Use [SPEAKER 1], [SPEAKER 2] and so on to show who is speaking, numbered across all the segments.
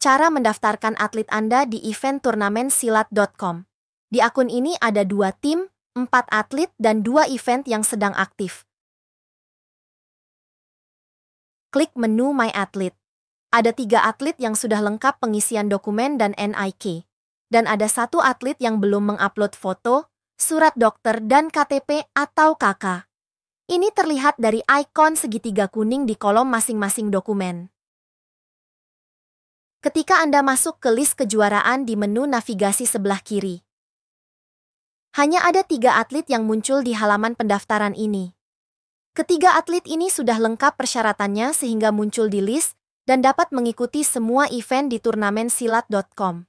[SPEAKER 1] Cara mendaftarkan atlet Anda di event turnamen silat.com. Di akun ini ada dua tim, empat atlet, dan dua event yang sedang aktif. Klik menu My Atlet. Ada tiga atlet yang sudah lengkap pengisian dokumen dan NIK. Dan ada satu atlet yang belum mengupload foto, surat dokter, dan KTP atau KK. Ini terlihat dari ikon segitiga kuning di kolom masing-masing dokumen ketika Anda masuk ke list kejuaraan di menu navigasi sebelah kiri. Hanya ada tiga atlet yang muncul di halaman pendaftaran ini. Ketiga atlet ini sudah lengkap persyaratannya sehingga muncul di list dan dapat mengikuti semua event di turnamen silat.com.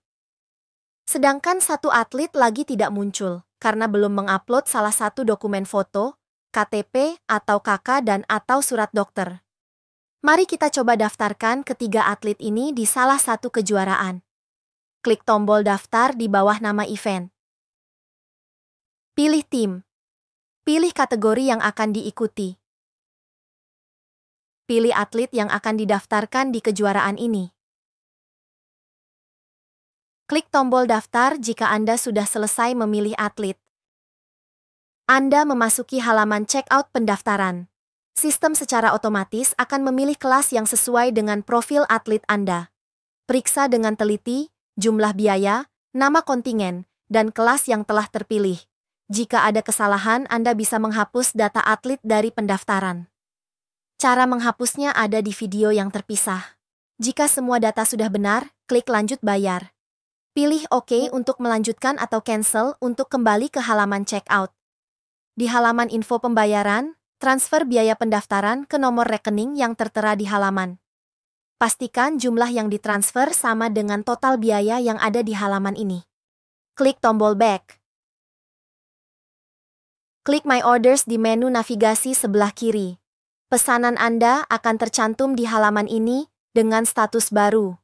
[SPEAKER 1] Sedangkan satu atlet lagi tidak muncul karena belum mengupload salah satu dokumen foto, KTP atau KK dan atau surat dokter. Mari kita coba daftarkan ketiga atlet ini di salah satu kejuaraan. Klik tombol daftar di bawah nama event. Pilih tim. Pilih kategori yang akan diikuti. Pilih atlet yang akan didaftarkan di kejuaraan ini. Klik tombol daftar jika Anda sudah selesai memilih atlet. Anda memasuki halaman checkout pendaftaran. Sistem secara otomatis akan memilih kelas yang sesuai dengan profil atlet Anda. Periksa dengan teliti jumlah biaya, nama kontingen, dan kelas yang telah terpilih. Jika ada kesalahan, Anda bisa menghapus data atlet dari pendaftaran. Cara menghapusnya ada di video yang terpisah. Jika semua data sudah benar, klik lanjut bayar. Pilih OK untuk melanjutkan atau cancel untuk kembali ke halaman checkout. Di halaman info pembayaran, Transfer biaya pendaftaran ke nomor rekening yang tertera di halaman. Pastikan jumlah yang ditransfer sama dengan total biaya yang ada di halaman ini. Klik tombol Back. Klik My Orders di menu navigasi sebelah kiri. Pesanan Anda akan tercantum di halaman ini dengan status baru.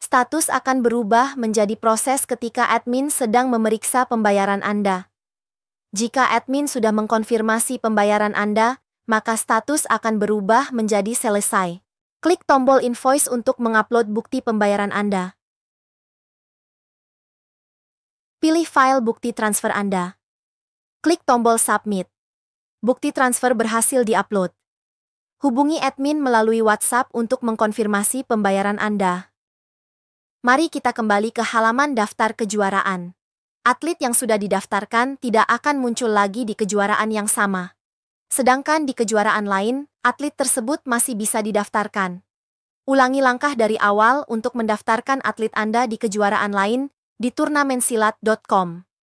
[SPEAKER 1] Status akan berubah menjadi proses ketika admin sedang memeriksa pembayaran Anda. Jika admin sudah mengkonfirmasi pembayaran Anda, maka status akan berubah menjadi selesai. Klik tombol invoice untuk mengupload bukti pembayaran Anda. Pilih file bukti transfer Anda. Klik tombol submit. Bukti transfer berhasil diupload. Hubungi admin melalui WhatsApp untuk mengkonfirmasi pembayaran Anda. Mari kita kembali ke halaman daftar kejuaraan atlet yang sudah didaftarkan tidak akan muncul lagi di kejuaraan yang sama. Sedangkan di kejuaraan lain, atlet tersebut masih bisa didaftarkan. Ulangi langkah dari awal untuk mendaftarkan atlet Anda di kejuaraan lain di turnamensilat.com.